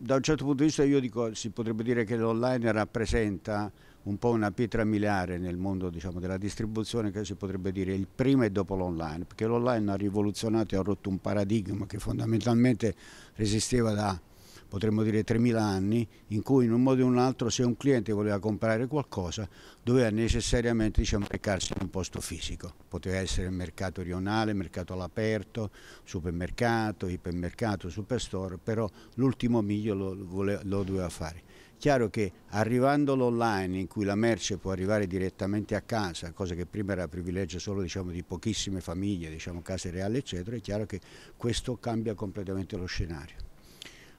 da un certo punto di vista io dico, si potrebbe dire che l'online rappresenta un po' una pietra miliare nel mondo diciamo, della distribuzione che si potrebbe dire il prima e dopo l'online, perché l'online ha rivoluzionato e ha rotto un paradigma che fondamentalmente resisteva da potremmo dire 3.000 anni, in cui in un modo o in un altro se un cliente voleva comprare qualcosa doveva necessariamente diciamo, recarsi in un posto fisico, poteva essere mercato rionale, mercato all'aperto, supermercato, ipermercato, superstore, però l'ultimo miglio lo, voleva, lo doveva fare. Chiaro che arrivando l'online in cui la merce può arrivare direttamente a casa, cosa che prima era privilegio solo diciamo, di pochissime famiglie, diciamo, case reali eccetera, è chiaro che questo cambia completamente lo scenario.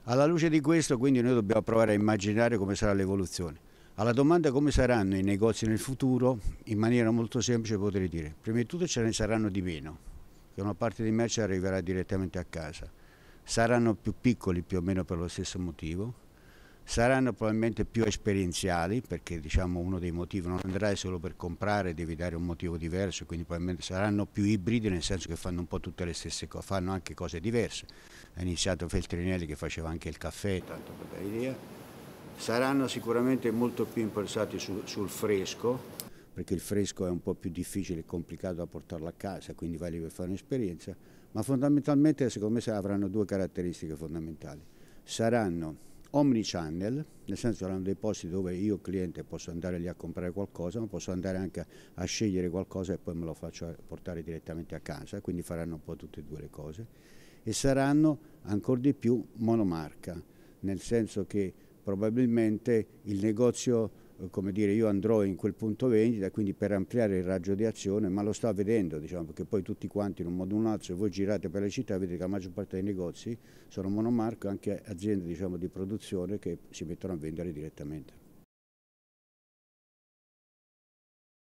Alla luce di questo quindi noi dobbiamo provare a immaginare come sarà l'evoluzione. Alla domanda come saranno i negozi nel futuro, in maniera molto semplice potrei dire, prima di tutto ce ne saranno di meno, che una parte di merce arriverà direttamente a casa. Saranno più piccoli più o meno per lo stesso motivo, saranno probabilmente più esperienziali perché diciamo, uno dei motivi non andrai solo per comprare, devi dare un motivo diverso, quindi probabilmente saranno più ibridi nel senso che fanno un po' tutte le stesse cose, fanno anche cose diverse. Ha iniziato Feltrinelli che faceva anche il caffè, tanto per dare idea. Saranno sicuramente molto più impulsati sul, sul fresco perché il fresco è un po' più difficile e complicato da portarlo a casa, quindi vai lì per fare un'esperienza, ma fondamentalmente secondo me avranno due caratteristiche fondamentali. Saranno omnichannel, nel senso che erano dei posti dove io cliente posso andare lì a comprare qualcosa, ma posso andare anche a scegliere qualcosa e poi me lo faccio portare direttamente a casa, quindi faranno un po' tutte e due le cose e saranno ancora di più monomarca, nel senso che probabilmente il negozio come dire, io andrò in quel punto vendita, quindi per ampliare il raggio di azione, ma lo sto vedendo, diciamo, perché poi tutti quanti in un modo o un altro, se voi girate per le città, vedete che la maggior parte dei negozi sono monomarco, anche aziende diciamo, di produzione che si mettono a vendere direttamente.